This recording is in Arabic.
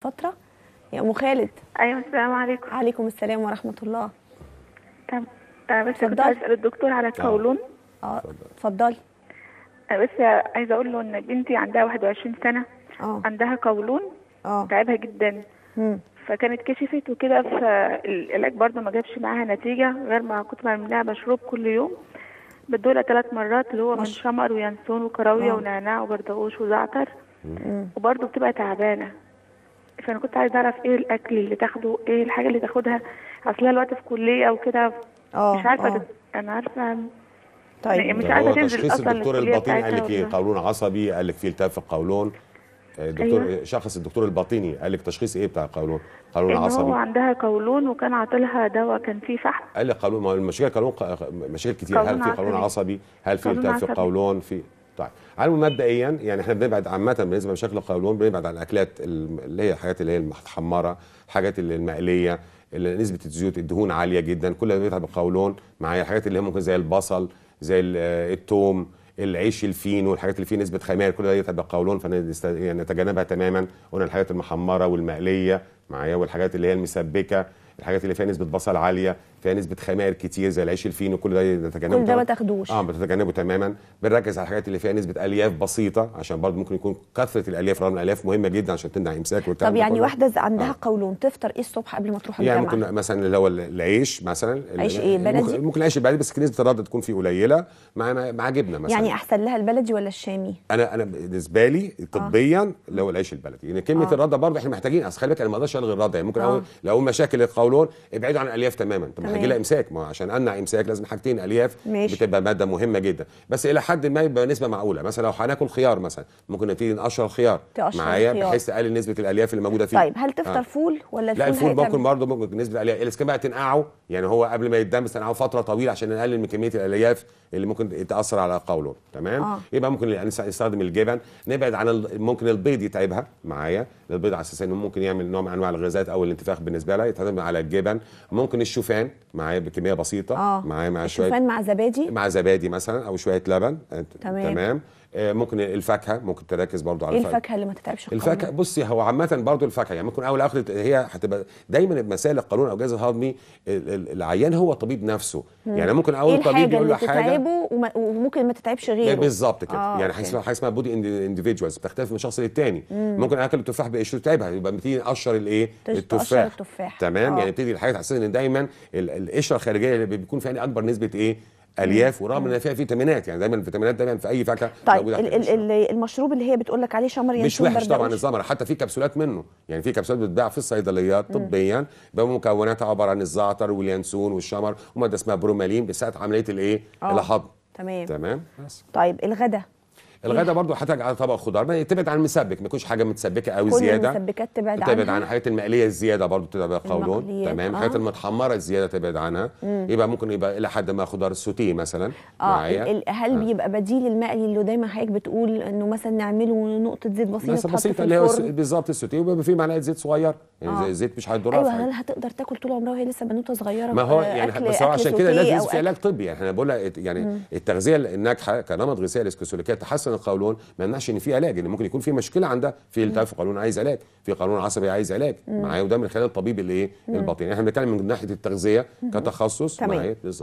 فترة يا أم خالد أيوة السلام عليكم وعليكم السلام ورحمة الله طب طب بس كنت أسأل الدكتور على القولون اه, آه، اتفضلي آه، بس عايزة أقول له إن بنتي عندها 21 سنة اه عندها قولون اه تعبها جدا امم فكانت كشفت وكده فالعلاج برضه ما جابش معاها نتيجة غير ما كنت بعمل لها مشروب كل يوم بدولها ثلاث مرات اللي هو من شمر وينسون وكراوية آه. ونعناع وبردقوش وزعتر وبرضه بتبقى تعبانة فانا كنت عايزه اعرف ايه الاكل اللي تاخده ايه الحاجه اللي تاخدها اصلها الوقت في كليه وكده آه، مش عارفه أوه. انا عارفه طيب يعني مش عارفه تنزل اصلا الدكتور الباطني قال لك ايه قولون عصبي قال لك في التهاب في القولون الدكتور آه، أيوة. شخص الدكتور الباطني قال لك تشخيص ايه بتاع القولون قولون إن عصبي هو عندها قولون وكان عاطلها دواء كان فيه فحم قال لك قولون المشاكل قولون مشاكل كتير هل في قولون عصبي هل في التهاب في القولون في طيب على مبدئيا يعني احنا بنبعد عامه بالنسبه لمشاكل القولون بنبعد عن الاكلات اللي هي الحاجات اللي هي المحمره الحاجات اللي المقليه اللي نسبه الزيوت الدهون عاليه جدا كل ده بيتعب القولون معايا الحاجات اللي هي ممكن زي البصل زي الثوم العيش الفين والحاجات اللي فيه نسبه خميره كل ده يتعب القولون فنتجنبها يعني تماما قلنا الحاجات المحمره والمقليه معايا والحاجات اللي هي المسبكه الحاجات اللي فيها نسبه بصل عاليه فيها نسبه خمائر كتير زي العيش الفين وكل ده نتجنبه كل ده ما تاخدوش اه بتتجنبه تماما بنركز على الحاجات اللي فيها نسبه الياف بسيطه عشان برضه ممكن يكون كثره الالياف رغم الالياف مهمه جدا عشان تمنع امساك والكلام طب يعني واحده عندها آه. قولون تفطر ايه الصبح قبل ما تروح يعني الجامعه يعني ممكن مثلا اللي هو العيش مثلا عيش ايه بلدي ممكن العيش البلدي بس نسبه الرده تكون فيه قليله مع مع جبنه مثلا يعني احسن لها البلدي ولا الشامي انا انا بالنسبه لي طبيا آه. اللي هو العيش البلدي يعني كميه آه. الرد برضه احنا محتاجين اصل خلي بالك انا ما اقدرش عشان غير رضعي ممكن أوه. آه. لو مشاكل القولون ابعدوا عن الالياف تماما طب ما هيجي لها امساك ما عشان امنع امساك لازم حاجتين الياف ماشي. بتبقى ماده مهمه جدا بس الى حد ما يبقى نسبه معقوله مثلا لو هناكل خيار مثلا ممكن نبتدي نقشر الخيار معايا بحيث اقلل نسبه الالياف اللي موجوده فيه طيب هل تفطر آه. فول ولا الفول لا الفول ممكن برضه ممكن نسبه الالياف الاسكان بقى تنقعه يعني هو قبل ما يتدمس انا فتره طويله عشان نقلل من كميه الالياف اللي ممكن تاثر على قوله تمام آه. يبقى ممكن يعني نستخدم الجبن نبعد عن ممكن البيض يتعبها معايا البيض على اساس انه ممكن يعمل نوع من انواع الغازات او الانتفاخ بالنسبه لها يتعتمد على الجبن ممكن الشوفان معايا بكميه بسيطه آه. معايا مع شويه الشوفان مع زبادي مع زبادي مثلا او شويه لبن تمام تمام آه، ممكن الفاكهه ممكن تركز برضو على إيه الفاكهه الفاكهه اللي ما تتعبش القولون. الفاكهه بصي هو عامه برضو الفاكهه يعني ممكن اول اخر هي هتبقى دايما مسائل القولون او الجهاز الهضمي العيان هو الطبيب نفسه مم. يعني ممكن اول إيه طبيب يقول له حاجه وما وممكن ما تتعبش غيره بالظبط كده آه يعني حاجه اسمها حاجه اسمها بودي اندفيدوالز بتختلف من شخص للتاني مم. ممكن اكل التفاح بقشره تعبها يبقى بتيجي اقشر الايه التفاح تمام يعني آه. يعني بتدي الحاجه تحس ان دايما القشره الخارجيه اللي بيكون فيها يعني اكبر نسبه ايه الياف ورغم ان فيها فيتامينات يعني دايما الفيتامينات دايما في اي فاكهه طيب ال ال المشروب اللي هي بتقول لك عليه شمر مش وحش طبعا الزمر حتى في كبسولات منه يعني في كبسولات بتتباع في الصيدليات طبيا بمكوناتها عباره عن الزعتر واليانسون والشمر وماده اسمها برومالين بتساعد عمليه الايه؟ آه. الهضم تمام تمام بس. طيب الغداء الغدا برضو هتحتاج على طبق خضار ما تبعد عن المسبك ما يكونش حاجه متسبكه قوي كل زياده المسبكات تبعد عنها تبعد عن الحاجات المقليه الزياده برضو تبقى قولون تمام آه. الحاجات آه. المتحمره الزياده تبعد عنها مم. يبقى ممكن يبقى الى حد ما خضار السوتيه مثلا اه معايا. هل آه. بيبقى بديل المقلي اللي دايما حضرتك بتقول انه مثلا نعمله نقطه زيت بسيطه بس بسيطه اللي هو بالظبط السوتيه وبيبقى فيه معلقه زيت صغيره يعني آه. زيت مش هيضرها ايوه هل هتقدر تاكل طول عمرها وهي لسه بنوته صغيره ما هو يعني بس هو عشان كده لازم في علاج طبي يعني احنا بقول يعني التغذيه الناجحه كنمط غذائي الاسكسوليكيه تحسن اصلا القولون ما يمنعش ان في علاج ان ممكن يكون في مشكله عندها في التهاب في القولون عايز علاج في قولون عصبي عايز علاج معايا وده من خلال الطبيب اللي ايه الباطني يعني احنا بنتكلم من ناحيه التغذيه كتخصص معايا بالظبط